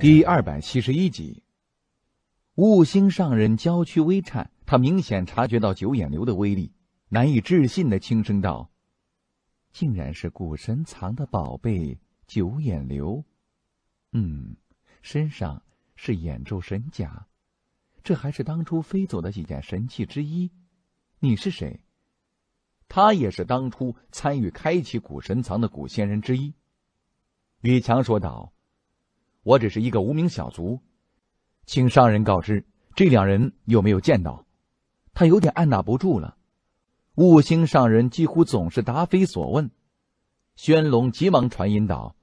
第二百七十一集，悟星上人娇躯微颤，他明显察觉到九眼流的威力，难以置信的轻声道：“竟然是古神藏的宝贝九眼流，嗯，身上是眼咒神甲，这还是当初飞走的几件神器之一。你是谁？他也是当初参与开启古神藏的古仙人之一。”李强说道。我只是一个无名小卒，请上人告知这两人有没有见到？他有点按捺不住了。悟星上人几乎总是答非所问。宣龙急忙传音道：“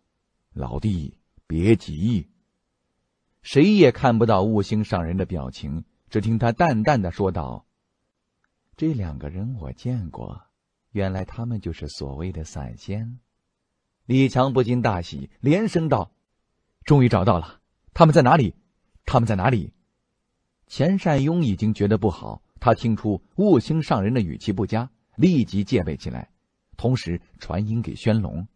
老弟，别急。”谁也看不到悟星上人的表情，只听他淡淡的说道：“这两个人我见过，原来他们就是所谓的散仙。”李强不禁大喜，连声道。终于找到了，他们在哪里？他们在哪里？钱善庸已经觉得不好，他听出悟星上人的语气不佳，立即戒备起来，同时传音给宣龙。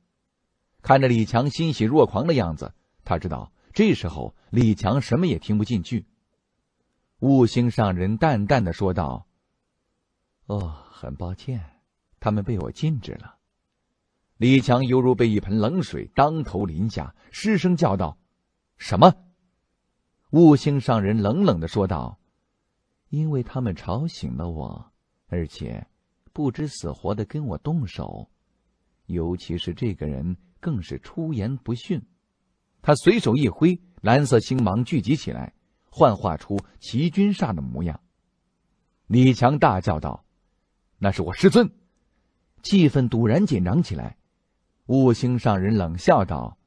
看着李强欣喜若狂的样子，他知道这时候李强什么也听不进去。悟星上人淡淡的说道：“哦，很抱歉，他们被我禁止了。”李强犹如被一盆冷水当头淋下，失声叫道：“什么？”悟星上人冷冷的说道：“因为他们吵醒了我，而且不知死活的跟我动手，尤其是这个人更是出言不逊。”他随手一挥，蓝色星芒聚集起来，幻化出齐君煞的模样。李强大叫道：“那是我师尊！”气氛陡然紧张起来。悟星上人冷笑道：“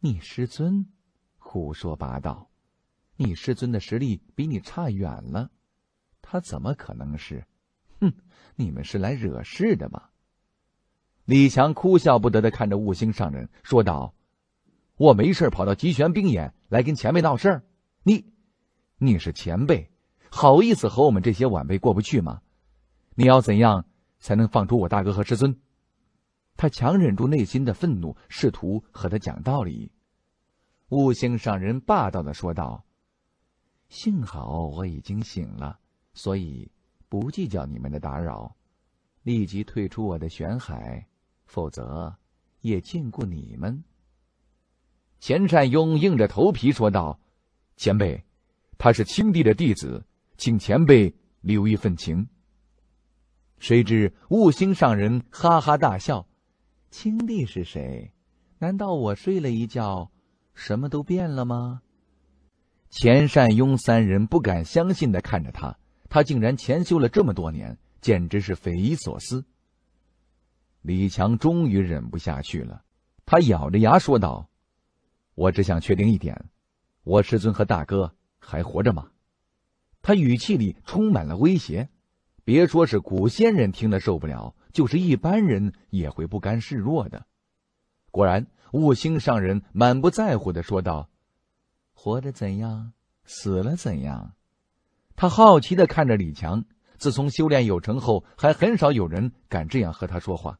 你师尊，胡说八道！你师尊的实力比你差远了，他怎么可能是？哼！你们是来惹事的吗？”李强哭笑不得的看着悟星上人说道：“我没事跑到极玄冰眼来跟前辈闹事儿，你，你是前辈，好意思和我们这些晚辈过不去吗？你要怎样才能放出我大哥和师尊？”他强忍住内心的愤怒，试图和他讲道理。悟性上人霸道的说道：“幸好我已经醒了，所以不计较你们的打扰，立即退出我的玄海，否则也禁锢你们。”钱善庸硬着头皮说道：“前辈，他是青帝的弟子，请前辈留一份情。”谁知悟星上人哈哈大笑。青帝是谁？难道我睡了一觉，什么都变了吗？钱善庸三人不敢相信的看着他，他竟然潜修了这么多年，简直是匪夷所思。李强终于忍不下去了，他咬着牙说道：“我只想确定一点，我师尊和大哥还活着吗？”他语气里充满了威胁。别说是古仙人，听了受不了。就是一般人也会不甘示弱的。果然，悟星上人满不在乎的说道：“活着怎样，死了怎样？”他好奇的看着李强。自从修炼有成后，还很少有人敢这样和他说话。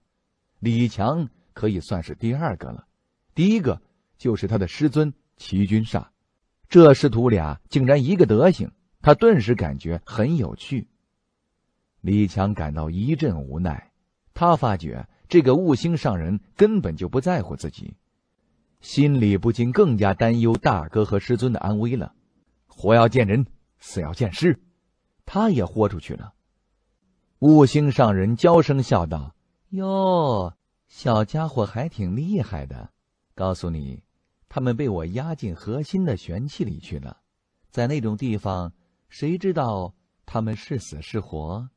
李强可以算是第二个了，第一个就是他的师尊齐君煞。这师徒俩竟然一个德行，他顿时感觉很有趣。李强感到一阵无奈。他发觉这个悟星上人根本就不在乎自己，心里不禁更加担忧大哥和师尊的安危了。活要见人，死要见尸，他也豁出去了。悟星上人娇声笑道：“哟，小家伙还挺厉害的。告诉你，他们被我压进核心的玄气里去了，在那种地方，谁知道他们是死是活？”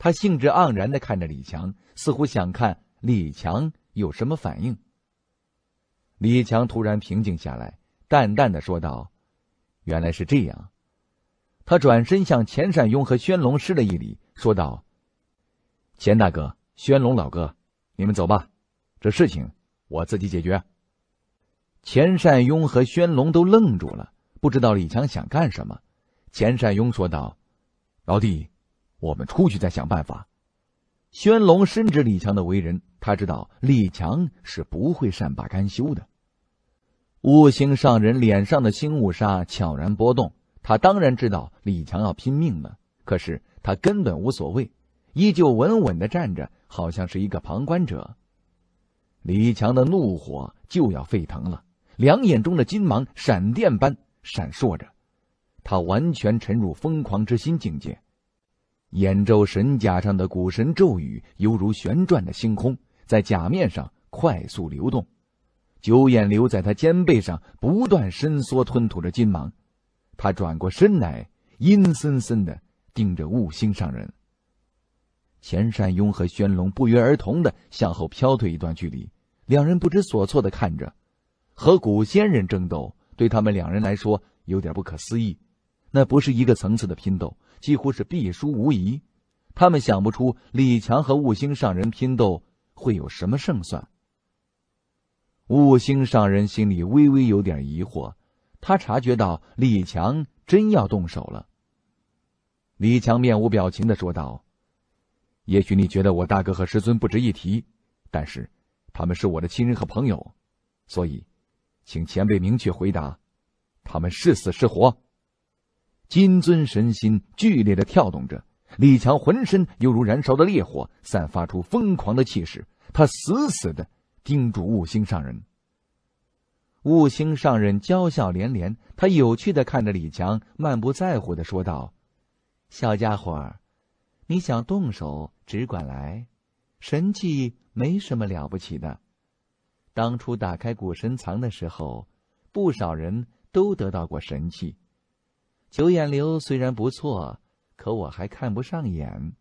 他兴致盎然的看着李强，似乎想看李强有什么反应。李强突然平静下来，淡淡的说道：“原来是这样。”他转身向钱善庸和宣龙施了一礼，说道：“钱大哥，宣龙老哥，你们走吧，这事情我自己解决。”钱善庸和宣龙都愣住了，不知道李强想干什么。钱善庸说道：“老弟。”我们出去再想办法。宣龙深知李强的为人，他知道李强是不会善罢甘休的。悟星上人脸上的星雾沙悄然波动，他当然知道李强要拼命了，可是他根本无所谓，依旧稳稳的站着，好像是一个旁观者。李强的怒火就要沸腾了，两眼中的金芒闪电般闪烁着，他完全沉入疯狂之心境界。眼周神甲上的古神咒语犹如旋转的星空，在甲面上快速流动。九眼留在他肩背上不断伸缩，吞吐着金芒。他转过身来，阴森森的盯着悟星上人。钱善庸和宣龙不约而同的向后飘退一段距离，两人不知所措的看着。和古仙人争斗，对他们两人来说有点不可思议，那不是一个层次的拼斗。几乎是必输无疑，他们想不出李强和悟星上人拼斗会有什么胜算。悟星上人心里微微有点疑惑，他察觉到李强真要动手了。李强面无表情的说道：“也许你觉得我大哥和师尊不值一提，但是他们是我的亲人和朋友，所以，请前辈明确回答，他们是死是活。”金尊神心剧烈的跳动着，李强浑身犹如燃烧的烈火，散发出疯狂的气势。他死死的盯住悟星上人，悟星上人娇笑连连，他有趣的看着李强，漫不在乎的说道：“小家伙，你想动手只管来，神器没什么了不起的。当初打开古神藏的时候，不少人都得到过神器。”九眼流虽然不错，可我还看不上眼。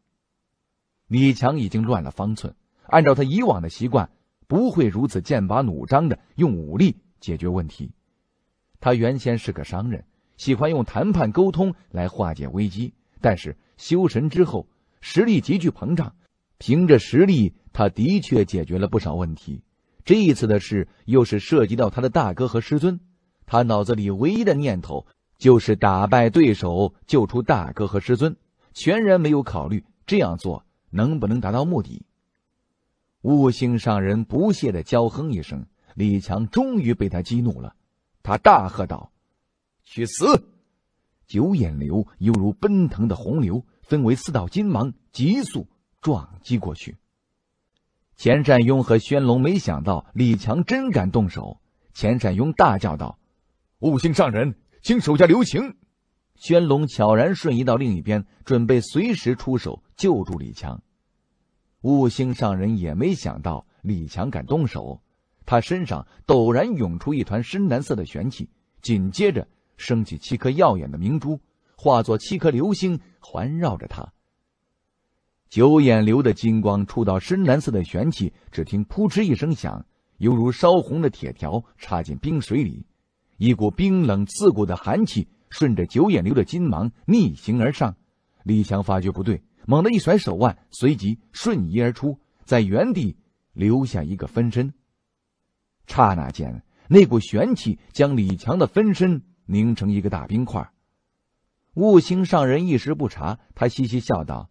李强已经乱了方寸，按照他以往的习惯，不会如此剑拔弩张的用武力解决问题。他原先是个商人，喜欢用谈判沟通来化解危机。但是修神之后，实力急剧膨胀，凭着实力，他的确解决了不少问题。这一次的事，又是涉及到他的大哥和师尊，他脑子里唯一的念头。就是打败对手，救出大哥和师尊，全然没有考虑这样做能不能达到目的。悟性上人不屑的娇哼一声，李强终于被他激怒了，他大喝道：“去死！”九眼流犹如奔腾的洪流，分为四道金芒，急速撞击过去。钱善庸和宣龙没想到李强真敢动手，钱善庸大叫道：“悟性上人！”请手下留情！宣龙悄然瞬移到另一边，准备随时出手救助李强。悟星上人也没想到李强敢动手，他身上陡然涌出一团深蓝色的玄气，紧接着升起七颗耀眼的明珠，化作七颗流星环绕着他。九眼流的金光触到深蓝色的玄气，只听扑哧一声响，犹如烧红的铁条插进冰水里。一股冰冷刺骨的寒气顺着九眼流的金芒逆行而上，李强发觉不对，猛地一甩手腕，随即瞬移而出，在原地留下一个分身。刹那间，那股玄气将李强的分身凝成一个大冰块。悟星上人一时不察，他嘻嘻笑道：“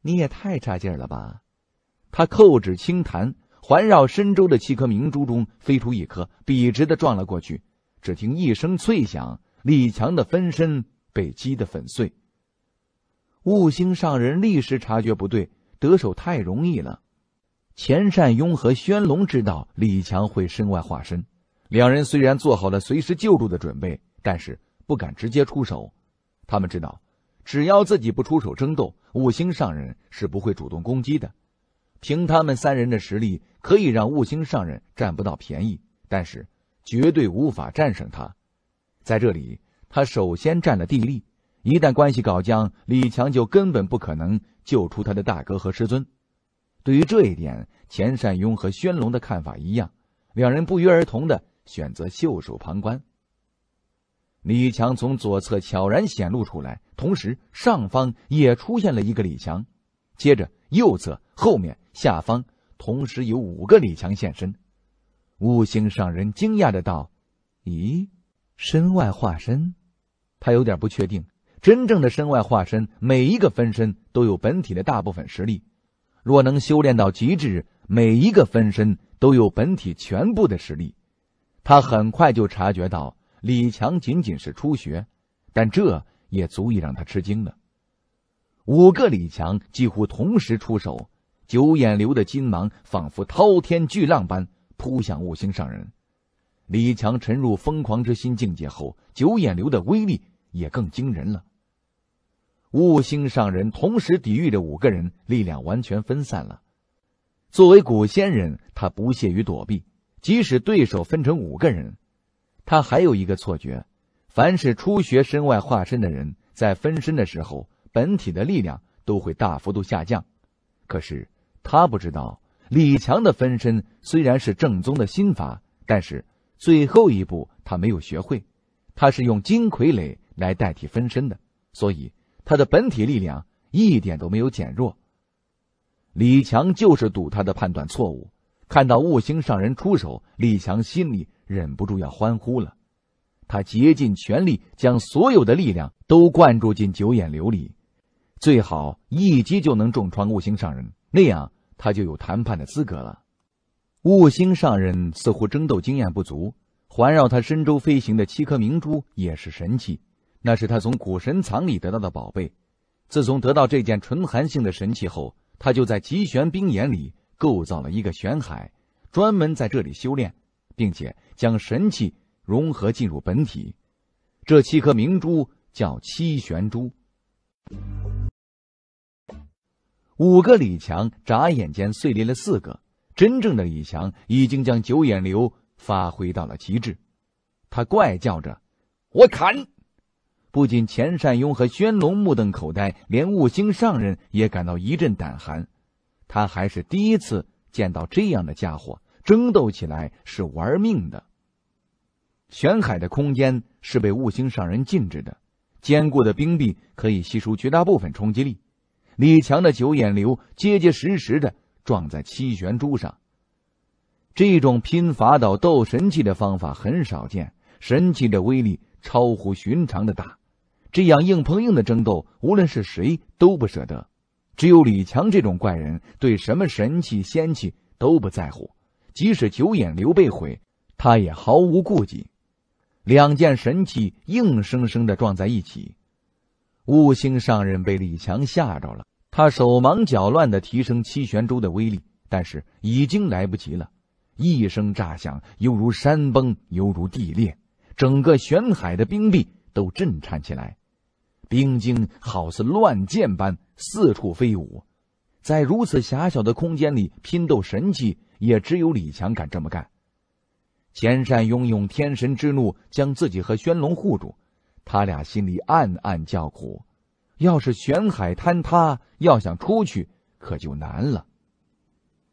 你也太差劲了吧！”他扣指轻弹，环绕身周的七颗明珠中飞出一颗，笔直的撞了过去。只听一声脆响，李强的分身被击得粉碎。悟星上人立时察觉不对，得手太容易了。钱善庸和宣龙知道李强会身外化身，两人虽然做好了随时救助的准备，但是不敢直接出手。他们知道，只要自己不出手争斗，悟星上人是不会主动攻击的。凭他们三人的实力，可以让悟星上人占不到便宜。但是。绝对无法战胜他，在这里，他首先占了地利。一旦关系搞僵，李强就根本不可能救出他的大哥和师尊。对于这一点，钱善庸和宣龙的看法一样，两人不约而同的选择袖手旁观。李强从左侧悄然显露出来，同时上方也出现了一个李强，接着右侧、后面、下方同时有五个李强现身。悟性上人惊讶的道：“咦，身外化身？”他有点不确定。真正的身外化身，每一个分身都有本体的大部分实力。若能修炼到极致，每一个分身都有本体全部的实力。他很快就察觉到，李强仅仅是初学，但这也足以让他吃惊了。五个李强几乎同时出手，九眼流的金芒仿佛滔天巨浪般。扑向悟星上人，李强沉入疯狂之心境界后，九眼流的威力也更惊人了。悟星上人同时抵御着五个人，力量完全分散了。作为古仙人，他不屑于躲避，即使对手分成五个人，他还有一个错觉：凡是初学身外化身的人，在分身的时候，本体的力量都会大幅度下降。可是他不知道。李强的分身虽然是正宗的心法，但是最后一步他没有学会，他是用金傀儡来代替分身的，所以他的本体力量一点都没有减弱。李强就是赌他的判断错误，看到悟星上人出手，李强心里忍不住要欢呼了。他竭尽全力，将所有的力量都灌注进九眼流里，最好一击就能重创悟星上人，那样。他就有谈判的资格了。悟星上人似乎争斗经验不足，环绕他身周飞行的七颗明珠也是神器，那是他从古神藏里得到的宝贝。自从得到这件纯寒性的神器后，他就在极玄冰眼里构造了一个玄海，专门在这里修炼，并且将神器融合进入本体。这七颗明珠叫七玄珠。五个李强眨眼间碎裂了四个，真正的李强已经将九眼流发挥到了极致。他怪叫着：“我砍！”不仅钱善庸和宣龙目瞪口呆，连悟星上人也感到一阵胆寒。他还是第一次见到这样的家伙，争斗起来是玩命的。玄海的空间是被悟星上人禁止的，坚固的冰壁可以吸收绝大部分冲击力。李强的九眼流结结实实的撞在七玄珠上。这种拼法宝斗神器的方法很少见，神器的威力超乎寻常的大。这样硬碰硬的争斗，无论是谁都不舍得。只有李强这种怪人，对什么神器仙器都不在乎。即使九眼流被毁，他也毫无顾忌。两件神器硬生生的撞在一起。悟星上人被李强吓着了，他手忙脚乱的提升七玄珠的威力，但是已经来不及了。一声炸响，犹如山崩，犹如地裂，整个玄海的冰壁都震颤起来，冰晶好似乱箭般四处飞舞。在如此狭小的空间里拼斗神器，也只有李强敢这么干。钱善拥用天神之怒将自己和轩龙护住。他俩心里暗暗叫苦，要是玄海坍塌，要想出去可就难了。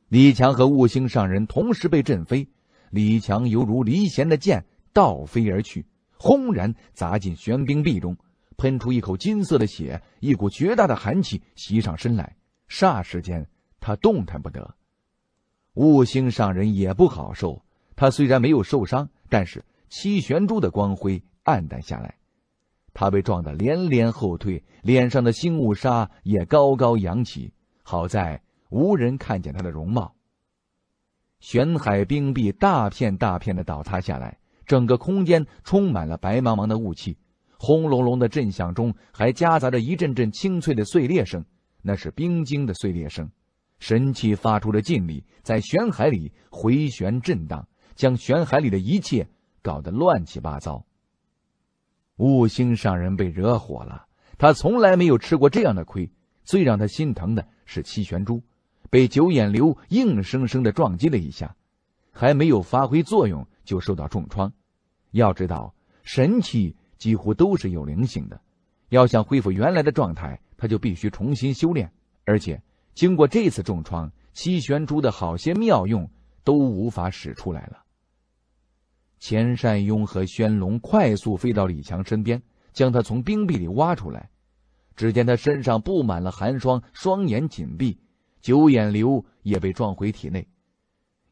李强和悟星上人同时被震飞，李强犹如离弦的箭倒飞而去，轰然砸进玄冰壁中，喷出一口金色的血，一股绝大的寒气袭上身来，霎时间他动弹不得。悟星上人也不好受，他虽然没有受伤，但是七玄珠的光辉暗淡下来。他被撞得连连后退，脸上的星雾纱也高高扬起。好在无人看见他的容貌。玄海冰壁大片大片的倒塌下来，整个空间充满了白茫茫的雾气。轰隆隆的震响中，还夹杂着一阵阵清脆的碎裂声，那是冰晶的碎裂声。神器发出的劲力在玄海里回旋震荡，将玄海里的一切搞得乱七八糟。悟星上人被惹火了，他从来没有吃过这样的亏。最让他心疼的是七玄珠，被九眼流硬生生的撞击了一下，还没有发挥作用就受到重创。要知道，神器几乎都是有灵性的，要想恢复原来的状态，他就必须重新修炼。而且，经过这次重创，七玄珠的好些妙用都无法使出来了。钱善庸和宣龙快速飞到李强身边，将他从冰壁里挖出来。只见他身上布满了寒霜，双眼紧闭，九眼流也被撞回体内。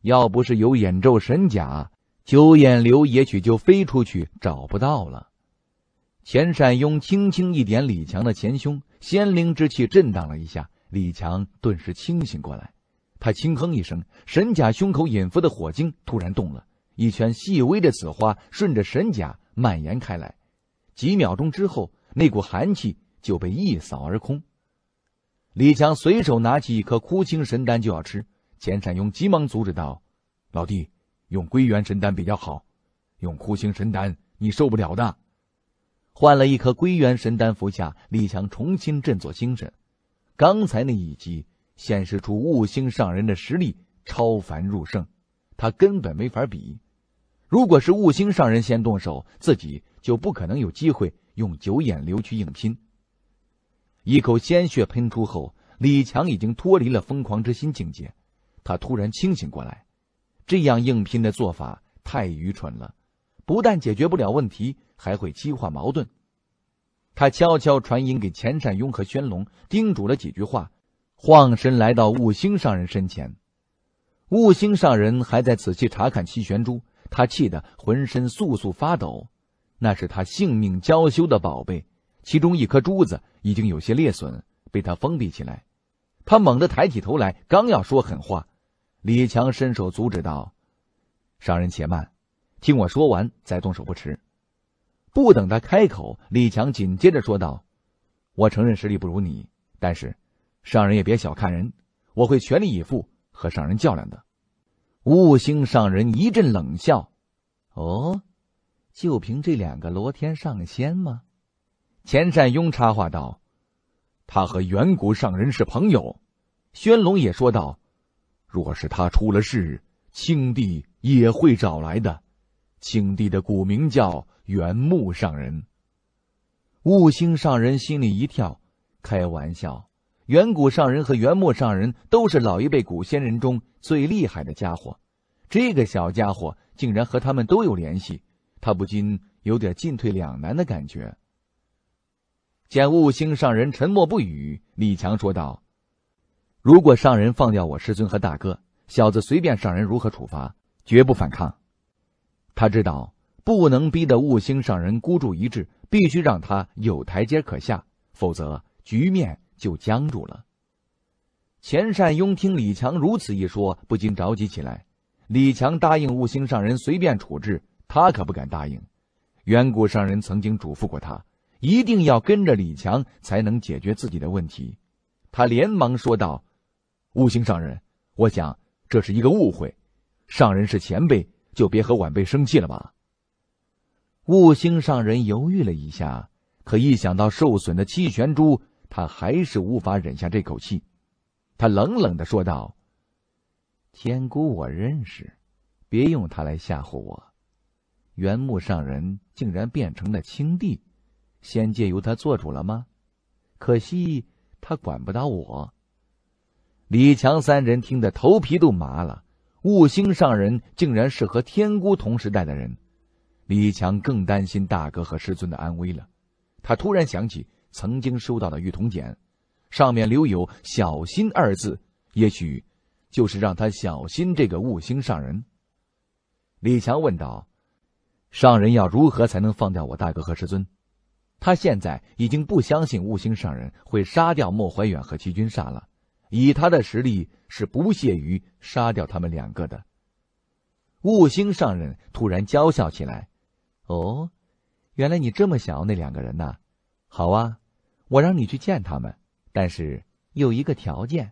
要不是有眼咒神甲，九眼流也许就飞出去找不到了。钱善庸轻轻一点李强的前胸，仙灵之气震荡了一下，李强顿时清醒过来。他轻哼一声，神甲胸口隐伏的火晶突然动了。一圈细微的紫花顺着神甲蔓延开来，几秒钟之后，那股寒气就被一扫而空。李强随手拿起一颗枯青神丹就要吃，钱善庸急忙阻止道：“老弟，用归元神丹比较好，用枯青神丹你受不了的。”换了一颗归元神丹服下，李强重新振作精神。刚才那一击显示出悟星上人的实力超凡入圣，他根本没法比。如果是悟星上人先动手，自己就不可能有机会用九眼流去硬拼。一口鲜血喷出后，李强已经脱离了疯狂之心境界，他突然清醒过来，这样硬拼的做法太愚蠢了，不但解决不了问题，还会激化矛盾。他悄悄传音给钱善庸和宣龙，叮嘱了几句话，晃身来到悟星上人身前。悟星上人还在仔细查看七玄珠。他气得浑身簌簌发抖，那是他性命娇羞的宝贝，其中一颗珠子已经有些裂损，被他封闭起来。他猛地抬起头来，刚要说狠话，李强伸手阻止道：“商人且慢，听我说完再动手不迟。”不等他开口，李强紧接着说道：“我承认实力不如你，但是商人也别小看人，我会全力以赴和商人较量的。”悟星上人一阵冷笑：“哦，就凭这两个罗天上仙吗？”钱善庸插话道：“他和远古上人是朋友。”宣龙也说道：“若是他出了事，青帝也会找来的。青帝的古名叫元木上人。”悟星上人心里一跳，开玩笑。远古上人和元末上人都是老一辈古仙人中最厉害的家伙，这个小家伙竟然和他们都有联系，他不禁有点进退两难的感觉。见悟星上人沉默不语，李强说道：“如果上人放掉我师尊和大哥，小子随便上人如何处罚，绝不反抗。”他知道不能逼得悟星上人孤注一掷，必须让他有台阶可下，否则局面。就僵住了。钱善庸听李强如此一说，不禁着急起来。李强答应悟星上人随便处置，他可不敢答应。远古上人曾经嘱咐过他，一定要跟着李强才能解决自己的问题。他连忙说道：“悟星上人，我想这是一个误会。上人是前辈，就别和晚辈生气了吧。”悟星上人犹豫了一下，可一想到受损的七玄珠，他还是无法忍下这口气，他冷冷的说道：“天姑我认识，别用他来吓唬我。”原木上人竟然变成了青帝，仙界由他做主了吗？可惜他管不到我。李强三人听得头皮都麻了，悟星上人竟然是和天姑同时代的人，李强更担心大哥和师尊的安危了。他突然想起。曾经收到的玉铜简，上面留有“小心”二字，也许就是让他小心这个悟星上人。李强问道：“上人要如何才能放掉我大哥和师尊？”他现在已经不相信悟星上人会杀掉莫怀远和齐君煞了，以他的实力是不屑于杀掉他们两个的。悟星上人突然娇笑起来：“哦，原来你这么想要那两个人呐？好啊！”我让你去见他们，但是有一个条件。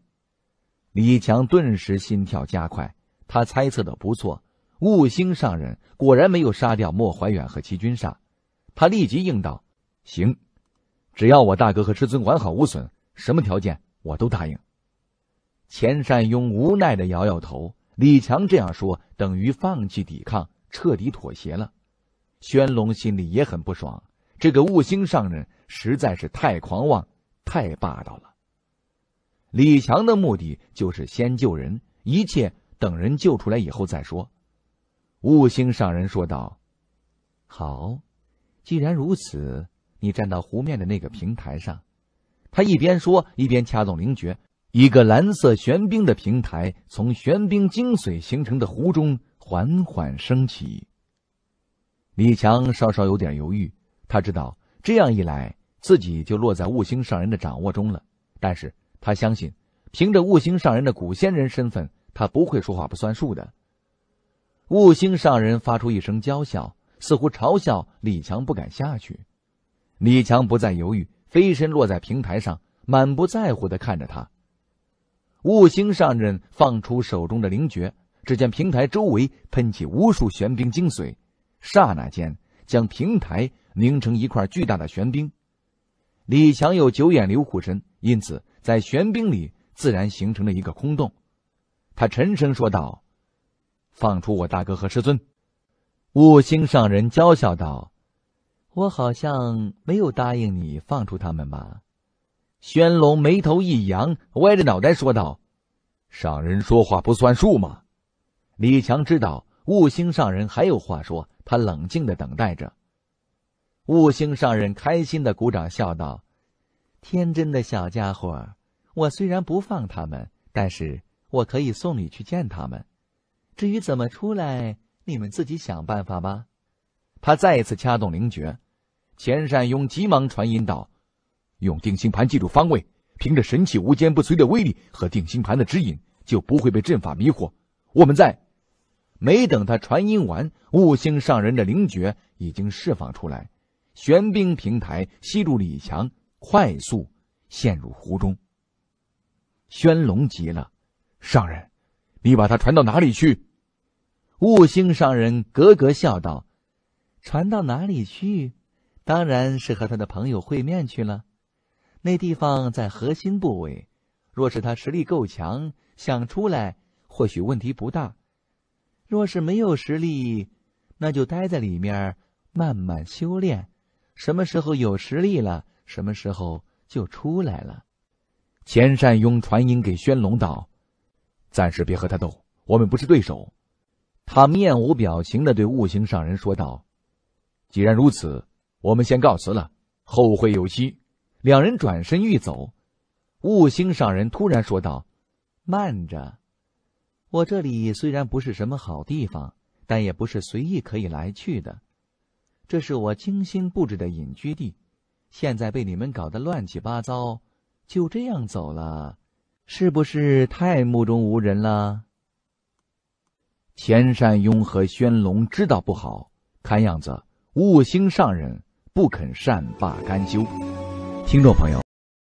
李强顿时心跳加快，他猜测的不错，悟星上人果然没有杀掉莫怀远和齐军煞。他立即应道：“行，只要我大哥和师尊完好无损，什么条件我都答应。”钱善庸无奈的摇摇头，李强这样说等于放弃抵抗，彻底妥协了。宣龙心里也很不爽。这个悟星上人实在是太狂妄、太霸道了。李强的目的就是先救人，一切等人救出来以后再说。悟星上人说道：“好，既然如此，你站到湖面的那个平台上。”他一边说，一边掐动灵诀，一个蓝色玄冰的平台从玄冰精髓形成的湖中缓缓升起。李强稍稍有点犹豫。他知道这样一来自己就落在悟星上人的掌握中了，但是他相信，凭着悟星上人的古仙人身份，他不会说话不算数的。悟星上人发出一声娇笑，似乎嘲笑李强不敢下去。李强不再犹豫，飞身落在平台上，满不在乎的看着他。悟星上人放出手中的灵诀，只见平台周围喷起无数玄冰精髓，刹那间将平台。凝成一块巨大的玄冰，李强有九眼流虎身，因此在玄冰里自然形成了一个空洞。他沉声说道：“放出我大哥和师尊。”悟星上人娇笑道：“我好像没有答应你放出他们吧？”轩龙眉头一扬，歪着脑袋说道：“上人说话不算数吗？”李强知道悟星上人还有话说，他冷静的等待着。悟星上人开心的鼓掌笑道：“天真的小家伙，我虽然不放他们，但是我可以送你去见他们。至于怎么出来，你们自己想办法吧。”他再次掐动灵诀，钱善庸急忙传音道：“用定心盘记住方位，凭着神器无坚不摧的威力和定心盘的指引，就不会被阵法迷惑。”我们在，没等他传音完，悟星上人的灵觉已经释放出来。玄冰平台吸入李强，快速陷入湖中。宣龙急了：“上人，你把他传到哪里去？”悟星上人咯咯笑道：“传到哪里去？当然是和他的朋友会面去了。那地方在核心部位，若是他实力够强，想出来或许问题不大；若是没有实力，那就待在里面慢慢修炼。”什么时候有实力了，什么时候就出来了。钱善庸传音给宣龙道：“暂时别和他斗，我们不是对手。”他面无表情的对悟行上人说道：“既然如此，我们先告辞了，后会有期。”两人转身欲走，悟星上人突然说道：“慢着，我这里虽然不是什么好地方，但也不是随意可以来去的。”这是我精心布置的隐居地，现在被你们搞得乱七八糟，就这样走了，是不是太目中无人了？钱善庸和宣龙知道不好，看样子悟星上人不肯善罢甘休。听众朋友。